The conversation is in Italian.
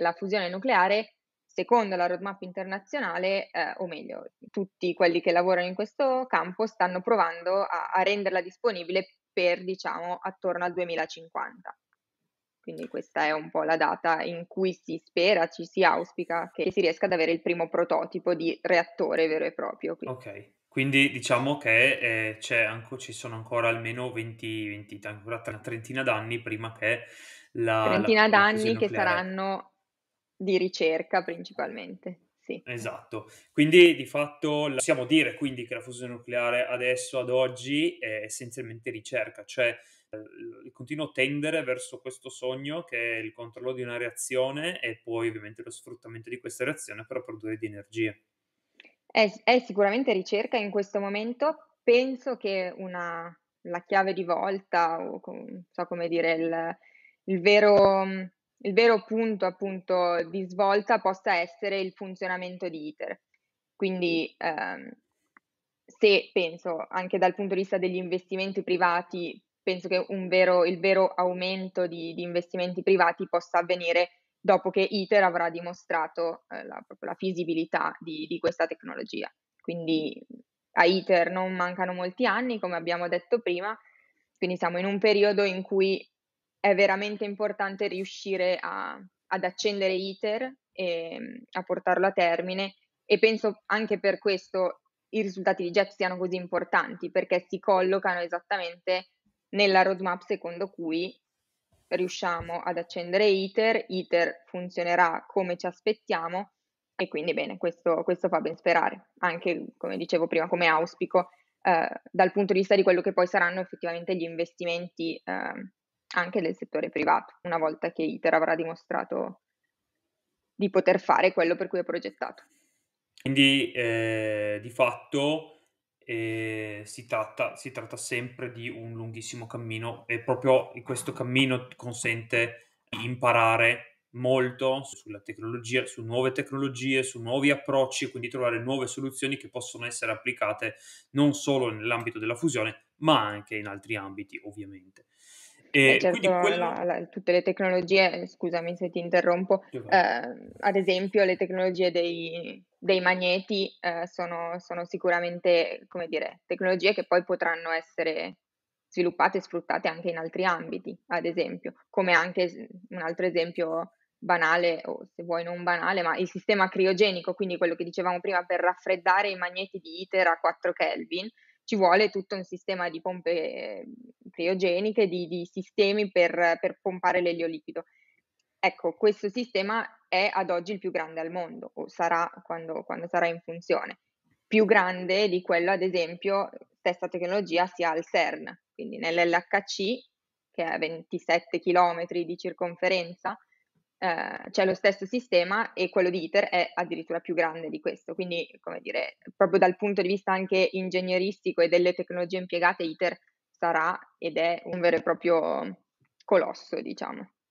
la fusione nucleare, secondo la roadmap internazionale, eh, o meglio, tutti quelli che lavorano in questo campo stanno provando a, a renderla disponibile per, diciamo, attorno al 2050. Quindi questa è un po' la data in cui si spera, ci si auspica che si riesca ad avere il primo prototipo di reattore vero e proprio. Quindi. Ok, quindi diciamo che eh, c'è anco, ci sono ancora almeno 20, 20 una trentina d'anni prima che la... Trentina la, la d'anni che saranno di ricerca principalmente. Sì. Esatto, quindi di fatto possiamo dire quindi che la fusione nucleare adesso, ad oggi, è essenzialmente ricerca, cioè eh, il continuo tendere verso questo sogno che è il controllo di una reazione e poi ovviamente lo sfruttamento di questa reazione per produrre di energia. È, è sicuramente ricerca in questo momento, penso che una, la chiave di volta o com, so come dire il, il vero il vero punto appunto di svolta possa essere il funzionamento di ITER. Quindi ehm, se penso anche dal punto di vista degli investimenti privati, penso che vero, il vero aumento di, di, investimenti privati possa avvenire dopo che ITER avrà dimostrato eh, la, la, feasibilità di, di questa tecnologia. Quindi a ITER non mancano molti anni, come abbiamo detto prima, quindi siamo in un periodo in cui è veramente importante riuscire a, ad accendere ITER e mm, a portarlo a termine e penso anche per questo i risultati di JET siano così importanti perché si collocano esattamente nella roadmap secondo cui riusciamo ad accendere ITER, ITER funzionerà come ci aspettiamo e quindi bene, questo, questo fa ben sperare, anche come dicevo prima come auspico eh, dal punto di vista di quello che poi saranno effettivamente gli investimenti eh, anche del settore privato, una volta che ITER avrà dimostrato di poter fare quello per cui è progettato. Quindi eh, di fatto eh, si, tratta, si, tratta, sempre di un lunghissimo cammino e proprio questo cammino consente di imparare molto sulla tecnologia, su nuove tecnologie, su nuovi approcci, quindi trovare nuove soluzioni che possono essere applicate non solo nell'ambito della fusione, ma anche in altri ambiti, ovviamente. E eh, eh, certo, quello... la, la, tutte le tecnologie, scusami se ti interrompo, eh, ad esempio le tecnologie dei, dei magneti eh, sono, sono, sicuramente, come dire, tecnologie che poi potranno essere sviluppate e sfruttate anche in altri ambiti, ad esempio, come anche un altro esempio banale, o se vuoi non banale, ma il sistema criogenico, quindi quello che dicevamo prima per raffreddare i magneti di ITER a 4 Kelvin, ci vuole tutto un sistema di pompe ehm, criogeniche, di, di sistemi per, per pompare l'elioliquido. Ecco, questo sistema è ad oggi il più grande al mondo, o sarà quando, quando sarà in funzione, più grande di quello, ad esempio, stessa tecnologia sia al CERN, quindi nell'LHC, che è a 27 km di circonferenza, eh, c'è lo stesso sistema e quello di ITER è addirittura più grande di questo, quindi come dire, proprio dal punto di vista anche ingegneristico e delle tecnologie impiegate ITER sarà ed è un vero e proprio colosso, diciamo.